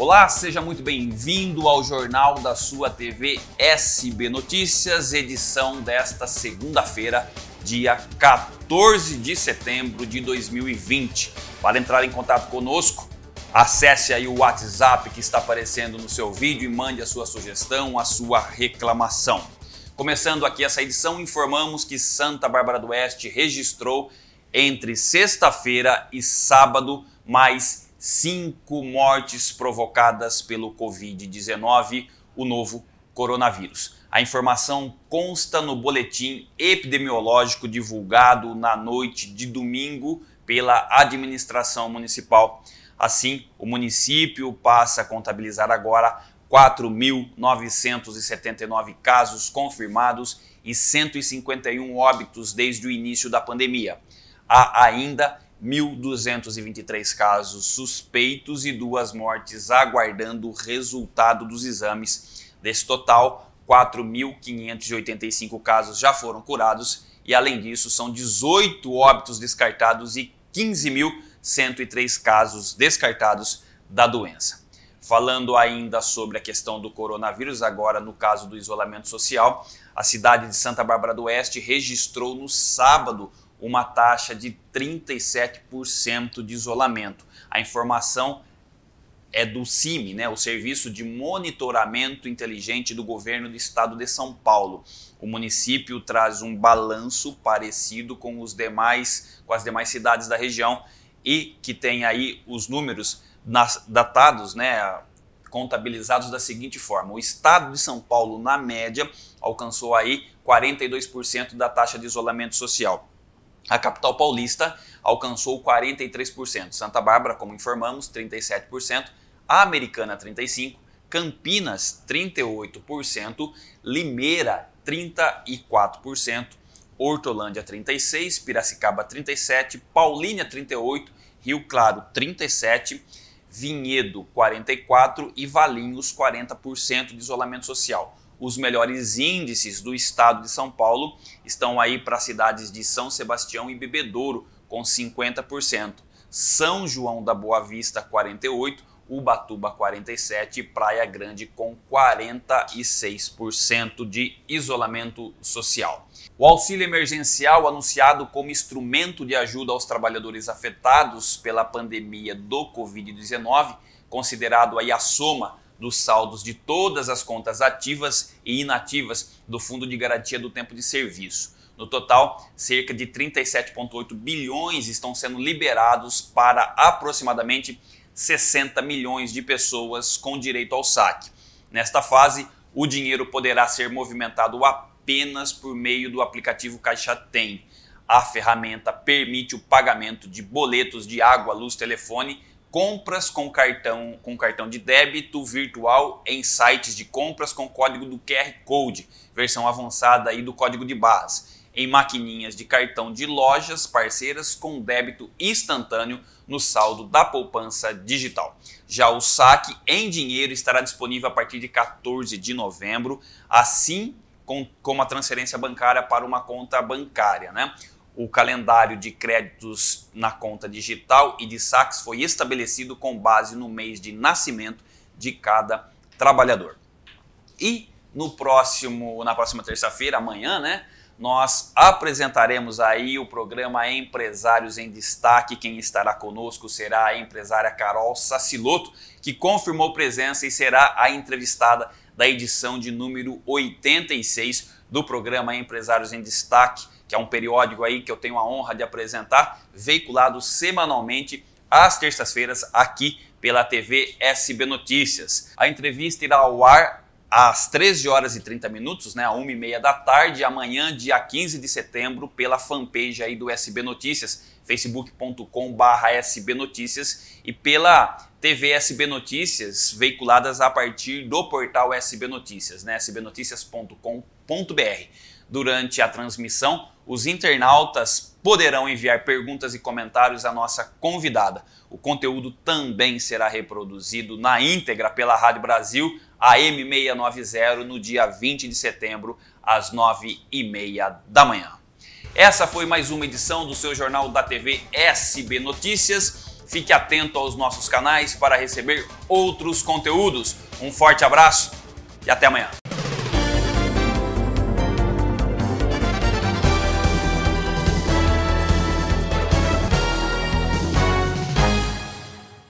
Olá, seja muito bem-vindo ao Jornal da sua TV SB Notícias, edição desta segunda-feira, dia 14 de setembro de 2020. Para entrar em contato conosco, acesse aí o WhatsApp que está aparecendo no seu vídeo e mande a sua sugestão, a sua reclamação. Começando aqui essa edição, informamos que Santa Bárbara do Oeste registrou entre sexta-feira e sábado mais cinco mortes provocadas pelo Covid-19, o novo coronavírus. A informação consta no boletim epidemiológico divulgado na noite de domingo pela administração municipal. Assim, o município passa a contabilizar agora 4.979 casos confirmados e 151 óbitos desde o início da pandemia. Há ainda 1.223 casos suspeitos e duas mortes aguardando o resultado dos exames. Desse total, 4.585 casos já foram curados e, além disso, são 18 óbitos descartados e 15.103 casos descartados da doença. Falando ainda sobre a questão do coronavírus, agora no caso do isolamento social, a cidade de Santa Bárbara do Oeste registrou no sábado uma taxa de 37% de isolamento. A informação é do CIMI, né, o Serviço de Monitoramento Inteligente do Governo do Estado de São Paulo. O município traz um balanço parecido com os demais, com as demais cidades da região e que tem aí os números nas, datados, né, contabilizados da seguinte forma: o Estado de São Paulo, na média, alcançou aí 42% da taxa de isolamento social. A capital paulista alcançou 43%, Santa Bárbara, como informamos, 37%, a Americana 35%, Campinas 38%, Limeira 34%, Hortolândia 36%, Piracicaba 37%, Paulínia 38%, Rio Claro 37%, Vinhedo 44% e Valinhos 40% de isolamento social os melhores índices do estado de São Paulo estão aí para as cidades de São Sebastião e Bebedouro, com 50%. São João da Boa Vista, 48%. Ubatuba 47% e Praia Grande com 46% de isolamento social. O auxílio emergencial, anunciado como instrumento de ajuda aos trabalhadores afetados pela pandemia do Covid-19, considerado aí a soma dos saldos de todas as contas ativas e inativas do Fundo de Garantia do Tempo de Serviço. No total, cerca de 37,8 bilhões estão sendo liberados para aproximadamente 60 milhões de pessoas com direito ao saque. Nesta fase, o dinheiro poderá ser movimentado apenas por meio do aplicativo Caixa Tem. A ferramenta permite o pagamento de boletos de água, luz, telefone compras com cartão, com cartão de débito virtual em sites de compras com código do QR Code, versão avançada aí do código de barras, em maquininhas de cartão de lojas parceiras com débito instantâneo no saldo da poupança digital. Já o saque em dinheiro estará disponível a partir de 14 de novembro, assim como a transferência bancária para uma conta bancária, né? o calendário de créditos na conta digital e de saques foi estabelecido com base no mês de nascimento de cada trabalhador. E no próximo, na próxima terça-feira, amanhã, né, nós apresentaremos aí o programa Empresários em Destaque. Quem estará conosco será a empresária Carol Saciloto, que confirmou presença e será a entrevistada da edição de número 86 do programa Empresários em Destaque que é um periódico aí que eu tenho a honra de apresentar, veiculado semanalmente às terças-feiras aqui pela TV SB Notícias. A entrevista irá ao ar às 13 horas e 30 minutos, né, à 1 e meia da tarde, amanhã, dia 15 de setembro, pela fanpage aí do SB Notícias, facebook.com barra SB Notícias e pela TV SB Notícias, veiculadas a partir do portal SB Notícias, né, sbnoticias.com.br. Durante a transmissão, os internautas poderão enviar perguntas e comentários à nossa convidada. O conteúdo também será reproduzido na íntegra pela Rádio Brasil AM690 no dia 20 de setembro, às 9h30 da manhã. Essa foi mais uma edição do seu jornal da TV SB Notícias. Fique atento aos nossos canais para receber outros conteúdos. Um forte abraço e até amanhã.